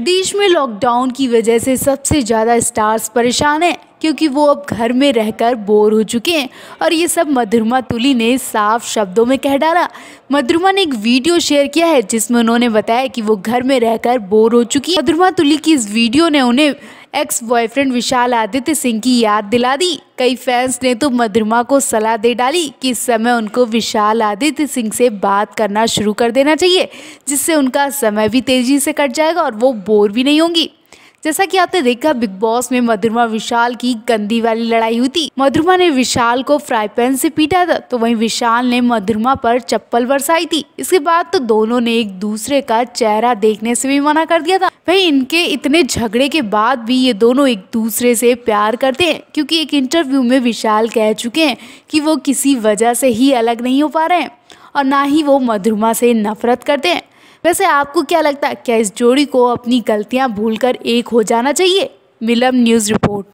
देश में लॉकडाउन की वजह से सबसे ज़्यादा स्टार्स परेशान हैं क्योंकि वो अब घर में रहकर बोर हो चुके हैं और ये सब मधुरमा तुली ने साफ शब्दों में कह डाला मधुरमा ने एक वीडियो शेयर किया है जिसमें उन्होंने बताया कि वो घर में रहकर बोर हो चुकी मधुरमा तुली की इस वीडियो ने उन्हें एक्स बॉयफ्रेंड विशाल आदित्य सिंह की याद दिला दी कई फैंस ने तो मधुरमा को सलाह दे डाली कि इस समय उनको विशाल आदित्य सिंह से बात करना शुरू कर देना चाहिए जिससे उनका समय भी तेज़ी से कट जाएगा और वो बोर भी नहीं होंगी जैसा कि आपने देखा बिग बॉस में मधुरमा विशाल की गंदी वाली लड़ाई हुई थी मधुरमा ने विशाल को फ्राई पैन से पीटा था तो वहीं विशाल ने मधुरमा पर चप्पल बरसाई थी इसके बाद तो दोनों ने एक दूसरे का चेहरा देखने से भी मना कर दिया था वही इनके इतने झगड़े के बाद भी ये दोनों एक दूसरे से प्यार करते हैं क्योंकि एक इंटरव्यू में विशाल कह चुके हैं कि वो किसी वजह से ही अलग नहीं हो पा रहे हैं और ना ही वो मधुरमा से नफरत करते हैं वैसे आपको क्या लगता है क्या इस जोड़ी को अपनी गलतियां भूलकर एक हो जाना चाहिए मिलम न्यूज़ रिपोर्ट